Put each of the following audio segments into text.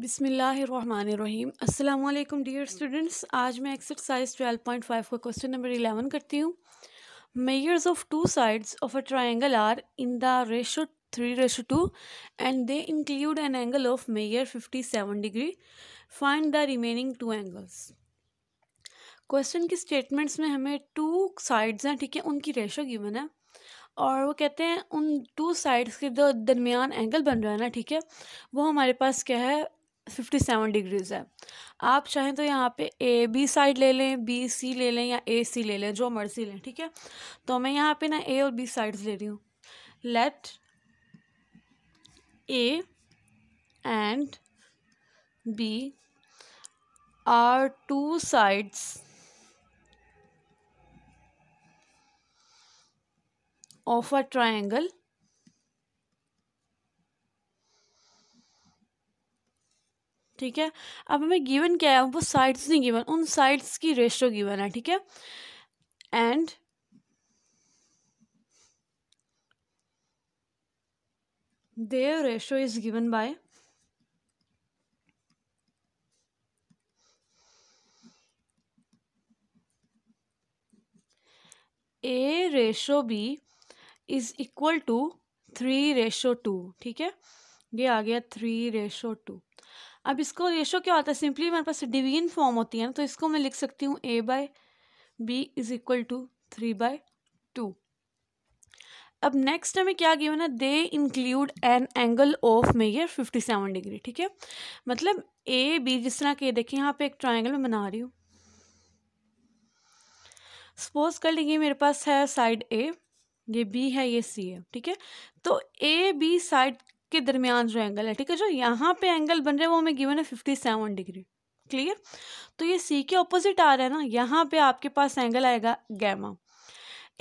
बिसमीम अल्लाम dear students आज मैं एक्सरसाइज 12.5 का क्वेश्चन नंबर 11 करती हूँ measures of two sides of a triangle are in the ratio three ratio two and they include an angle of measure 57 degree find the remaining two angles question की statements में हमें two sides हैं ठीक है उनकी ratio given है और वो कहते हैं उन टू साइड्स के जो दरमियान एंगल बन रहा है ना ठीक है वो हमारे पास क्या है फिफ्टी सेवन डिग्रीज़ है आप चाहें तो यहाँ पे ए बी साइड ले लें बी सी ले लें या ए सी ले लें जो मर्जी लें ठीक है तो मैं यहाँ पे ना ए और बी साइड्स ले रही हूँ let A and B are two sides of a triangle ठीक है अब हमें गिवन क्या है वो साइड्स नहीं गिवन उन साइड्स की रेशो गिवन है ठीक है and their ratio is given by A ratio B is equal to three ratio two ठीक है ये आ गया थ्री रेशो टू अब इसको रेशो क्या होता है सिंपली मेरे पास डिवीजन फॉर्म होती है ना तो इसको मैं लिख सकती हूँ A by B is equal to three by two अब नेक्स्ट हमें क्या गिवन है they include an angle of measure fifty seven degree ठीक है मतलब ए बी जिस तरह के देखिए यहाँ पे एक ट्राइंगल में बना रही हूँ सपोज कर लीजिए मेरे पास है साइड ए ये बी है ये सी है ठीक है तो ए बी साइड के दरमियान जो एंगल है ठीक है जो यहाँ पे एंगल बन रहा है वो हमें गिवन है फिफ्टी सेवन डिग्री क्लियर तो ये सी के ऑपोजिट आ रहा है ना यहाँ पे आपके पास एंगल आएगा गैमा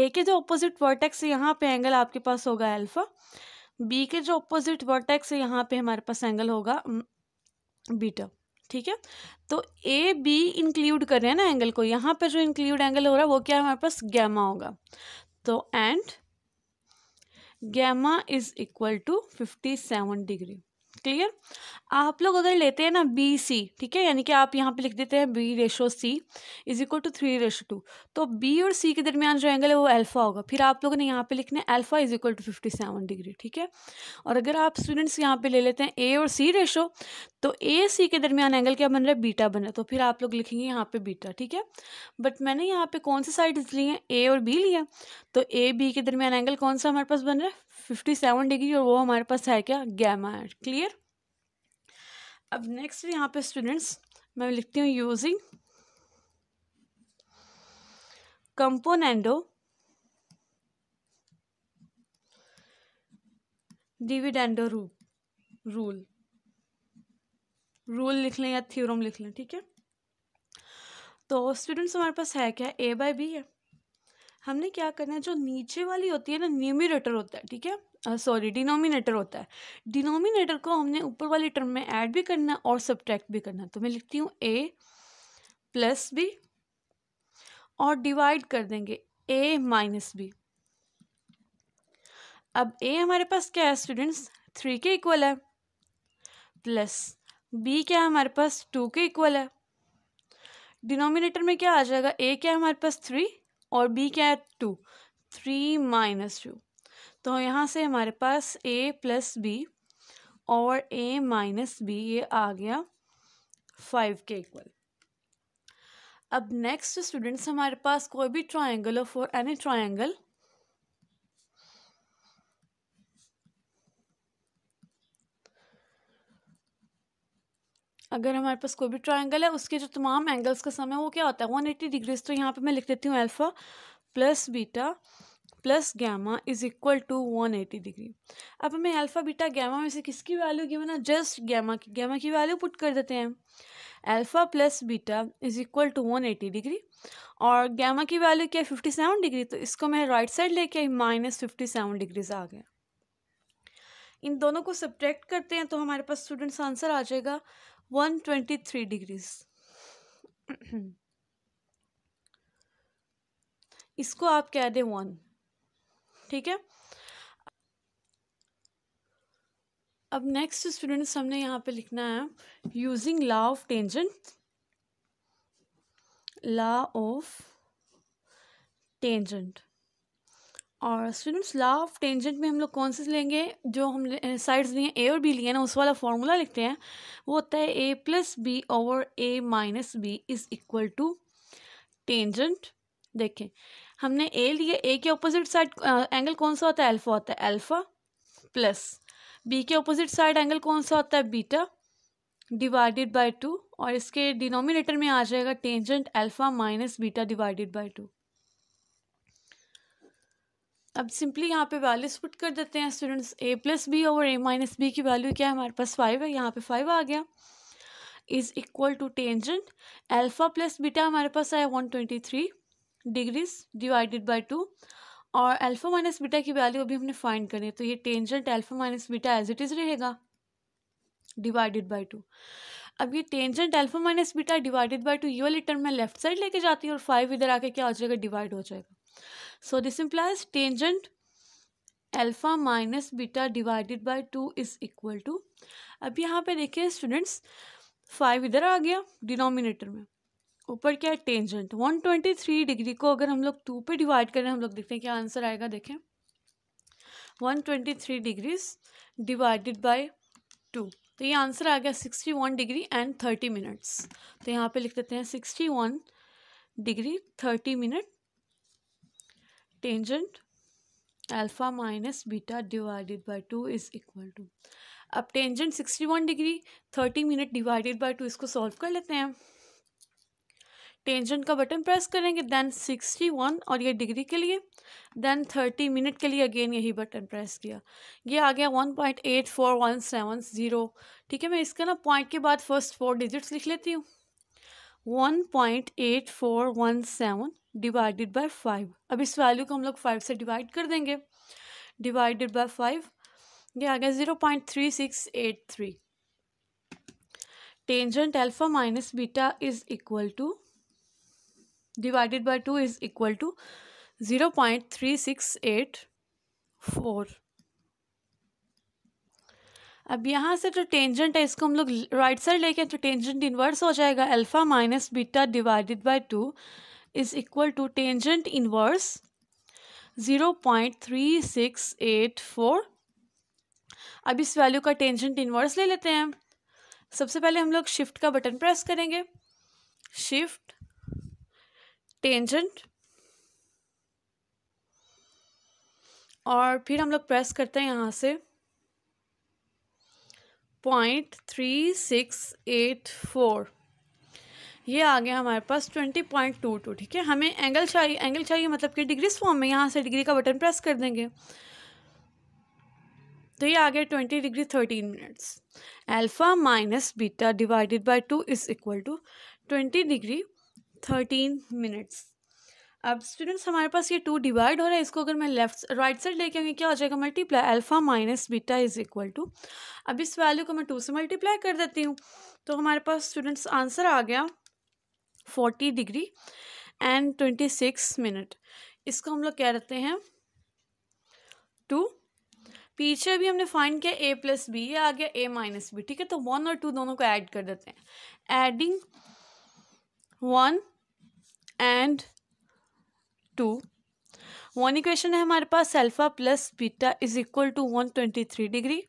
ए के जो ऑपोजिट वर्टेक्स है यहाँ पे एंगल आपके पास होगा अल्फा बी के जो ऑपोजिट वर्टेक्स है यहाँ पे हमारे पास एंगल होगा बीटा mm, ठीक है तो ए बी इंक्लूड कर रहे हैं ना एंगल को यहाँ पर जो इंक्लूड एंगल हो रहा है वो क्या हमारे पास गैमा होगा तो and gamma is equal to 57 degree. Clear आप लोग अगर लेते हैं ना बी सी ठीक है यानी कि आप यहाँ पे लिख देते हैं B ratio C is equal to three ratio two तो बी और सी के दरमियान जो एंगल है वो अल्फ़ा होगा फिर आप लोगों ने यहाँ पे लिखना है alpha is equal to fifty seven degree ठीक है और अगर आप स्टूडेंट्स यहाँ पे ले लेते हैं ए और सी रेशो तो ए सी के दरमियान एंगल क्या बन रहा है बीटा बन रहा है तो फिर आप लोग लिखेंगे यहाँ पे बीटा ठीक है बट मैंने यहाँ पे कौन से साइड लिए हैं ए और बी लिया तो ए बी के दरमियान एंगल कौन सा हमारे पास बन रहा है फिफ्टी सेवन डिग्री और वो हमारे पास है क्या गैमा है क्लियर अब नेक्स्ट यहाँ पे स्टूडेंट्स मैं लिखती हूँ यूजिंग कंपोनेंडो डिविडेंडो रू रूल रूल लिख लें या थ्योरम लिख लें ठीक है तो स्टूडेंट्स हमारे पास है क्या ए बाय बी है हमने क्या करना है जो नीचे वाली होती है ना न्यूमिनेटर होता है ठीक है सॉरी डिनोमिनेटर होता है डिनोमिनेटर को हमने ऊपर वाली टर्म में ऐड भी करना है और सब्ट्रैक्ट भी करना है तो मैं लिखती हूँ ए प्लस बी और डिवाइड कर देंगे ए माइनस बी अब ए हमारे पास क्या है स्टूडेंट्स थ्री के इक्वल है प्लस बी क्या है हमारे पास टू के इक्वल है डिनोमिनेटर में क्या आ जाएगा ए क्या है हमारे पास थ्री और बी क्या है टू थ्री माइनस टू तो यहाँ से हमारे पास ए प्लस बी और ए माइनस बी ये आ गया फाइव के इक्वल अब नेक्स्ट स्टूडेंट्स हमारे पास कोई भी ट्रायंगल हो फॉर एनी ट्रायंगल अगर हमारे पास कोई भी ट्राइंगल है उसके जो तमाम एंगल्स का समय वो क्या होता है वन एट्टी डिग्रीज तो यहाँ पे मैं लिख देती हूँ alpha plus beta plus gamma is equal to one eighty degree अब हमें अल्फ़ा बीटा गैमा में से किसकी वैल्यू गिवन है जस्ट गैमा की गैमा की वैल्यू पुट कर देते हैं alpha plus beta is equal to one eighty degree और गैमा की वैल्यू क्या है फिफ्टी सेवन डिग्री तो इसको मैं राइट साइड लेके आई माइनस फिफ्टी सेवन डिग्रीज आ गया इन दोनों को सब्ट्रैक्ट करते हैं तो हमारे पास स्टूडेंट्स आंसर आ जाएगा वन ट्वेंटी थ्री डिग्रीज इसको आप कह दें वन ठीक है अब नेक्स्ट स्टूडेंट्स हमने यहाँ पे लिखना है using law of tangent law of tangent और स्टूडेंट्स लॉ ऑफ टेंजेंट में हम लोग कौन से लेंगे जो हम साइड्स eh, लिए ए और बी लिए ना उस वाला फार्मूला लिखते हैं वो होता है A plus B over A minus B is equal to tangent देखें हमने ए लिए ए के अपोजिट साइड एंगल कौन सा होता है अल्फा होता है अल्फा प्लस बी के अपोजिट साइड एंगल कौन सा होता है बीटा डिवाइडेड बाई टू और इसके डिनोमिनेटर में आ जाएगा tangent alpha minus beta divided by two अब सिंपली यहाँ पे वैल्यूज पुट कर देते हैं स्टूडेंट्स ए प्लस बी और ए माइनस बी की वैल्यू क्या है हमारे पास फाइव है यहाँ पे फाइव आ गया is equal to tangent alpha plus beta हमारे पास आया one twenty three degrees divided by two और अल्फ़ा माइनस बीटा की वैल्यू अभी हमने फाइंड करनी है तो ये tangent alpha minus beta as it is रहेगा डिवाइडेड बाई टू अब ये tangent alpha minus beta divided by two ये वाली टर्म मैं लेफ्ट साइड लेके जाती हूँ और फाइव इधर आके क्या हो जाएगा डिवाइड हो जाएगा so this implies tangent alpha minus beta divided by two is equal to अब यहाँ पे देखिए स्टूडेंट्स फाइव इधर आ गया डिनोमिनेटर में ऊपर क्या है tangent one twenty three degree को अगर हम लोग टू पे डिवाइड करें हम लोग देखते हैं क्या आंसर आएगा देखें one twenty three degrees divided by two तो ये आंसर आ गया sixty one degree and thirty minutes तो यहाँ पे लिख देते हैं sixty one degree thirty minute tangent alpha minus beta divided by two is equal to अब tangent sixty one degree thirty minute divided by two इसको सॉल्व कर लेते हैं टेंजेंट का बटन प्रेस करेंगे देन सिक्सटी वन और ये degree के लिए देन थर्टी मिनट के लिए अगेन यही बटन प्रेस किया ये आ गया one point eight four one seven zero ठीक है मैं इसका ना पॉइंट के बाद फर्स्ट फोर डिजिट्स लिख लेती हूँ one point eight four one seven divided by five अब इस वैल्यू को हम लोग फाइव से डिवाइड कर देंगे डिवाइडेड बाय फाइव ये आ गया zero point three six eight three tangent alpha minus beta is equal to divided by two is equal to zero point three six eight four अब यहाँ से जो टेंजेंट है इसको हम लोग राइट साइड लेके तो टेंजेंट इन्वर्स हो जाएगा alpha minus beta divided by two is equal to tangent inverse 0.3684 अब इस वैल्यू का टेंजेंट इन्वर्स ले लेते हैं सबसे पहले हम लोग शिफ्ट का बटन प्रेस करेंगे शिफ्ट टेंजेंट और फिर हम लोग प्रेस करते हैं यहाँ से point three six eight four ये आ गया हमारे पास ट्वेंटी पॉइंट टू टू ठीक है हमें एंगल चाहिए एंगल चाहिए मतलब कि डिग्रीज फॉर्म में यहाँ से डिग्री का बटन प्रेस कर देंगे तो ये आ गया twenty degree thirteen minutes alpha minus beta divided by two is equal to twenty degree thirteen minutes अब स्टूडेंट्स हमारे पास ये टू डिवाइड हो रहा है इसको अगर मैं लेफ्ट राइट साइड लेके आएंगे क्या हो जाएगा multiply alpha minus beta is equal to अब इस वैल्यू को मैं टू से मल्टीप्लाई कर देती हूँ तो हमारे पास स्टूडेंट्स आंसर आ गया forty degree and twenty six minute इसको हम लोग कह रहते हैं टू पीछे भी हमने फाइंड किया ए प्लस बी ये आ गया ए माइनस बी ठीक है तो वन और टू दोनों को ऐड कर देते हैं adding one and two one equation है हमारे पास alpha plus beta is equal to one twenty three degree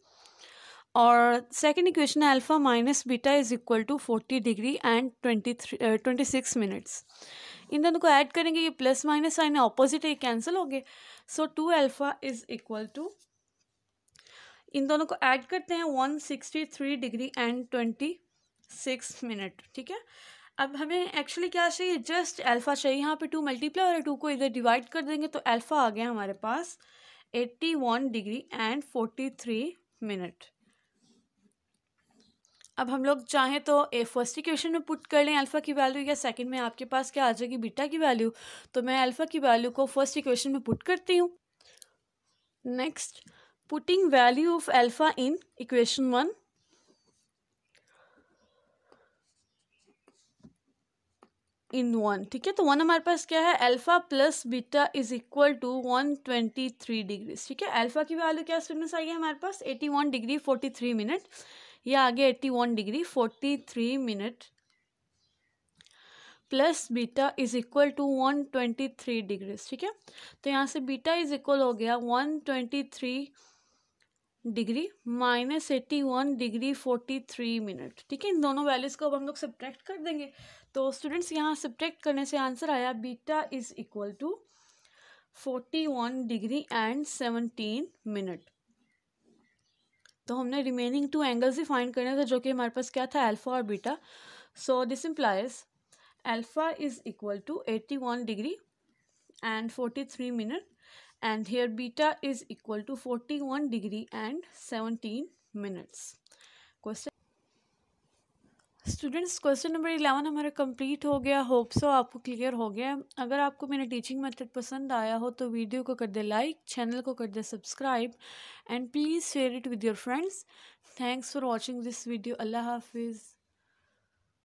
और सेकेंड इक्वेशन है alpha minus beta is equal to forty degree and twenty three twenty six minutes इन दोनों को add करेंगे ये प्लस माइनस साइन ऑपोजिट है ये cancel हो गए so two alpha is equal to इन दोनों को ऐड करते हैं one sixty three degree and twenty six minute ठीक है अब हमें एक्चुअली क्या चाहिए जस्ट अल्फ़ा चाहिए यहाँ पे टू मल्टीप्लाई और टू को इधर डिवाइड कर देंगे तो अल्फ़ा आ गया हमारे पास eighty one degree and forty three minute अब हम लोग चाहें तो ए फर्स्ट इक्वेशन में पुट कर लें अल्फ़ा की वैल्यू या सेकंड में आपके पास क्या आ जाएगी बीटा की वैल्यू तो मैं अल्फ़ा की वैल्यू को फर्स्ट इक्वेशन में पुट करती हूँ next putting value of alpha in equation one in one ठीक है तो वन हमारे पास क्या है alpha plus beta is equal to one twenty three degrees ठीक है अल्फ़ा की वैल्यू क्या स्टूडेंट्स आई है हमारे पास eighty one degree forty three minute ये आगे eighty one degree forty three minute plus beta is equal to one twenty three degrees ठीक है तो यहाँ से बीटा इज इक्वल हो गया one twenty three degree minus eighty one degree forty three minute ठीक है इन दोनों वैल्यूज़ को अब हम लोग सब्ट्रैक्ट कर देंगे तो स्टूडेंट्स यहाँ सब्ट्रैक्ट करने से आंसर आया beta is equal to forty one degree and seventeen minute तो हमने रिमेनिंग टू एंगल्स ही फाइंड करना था जो कि हमारे पास क्या था अल्फ़ा और beta so this implies alpha is equal to eighty one degree and forty three minute and here beta is equal to forty one degree and seventeen minutes question students question number eleven हमारा complete हो गया hope so आपको clear हो गया अगर आपको मेरा teaching method पसंद आया हो तो वीडियो को कर दे लाइक चैनल को कर दे subscribe and please share it with your friends thanks for watching this video अल्लाह हाफिज़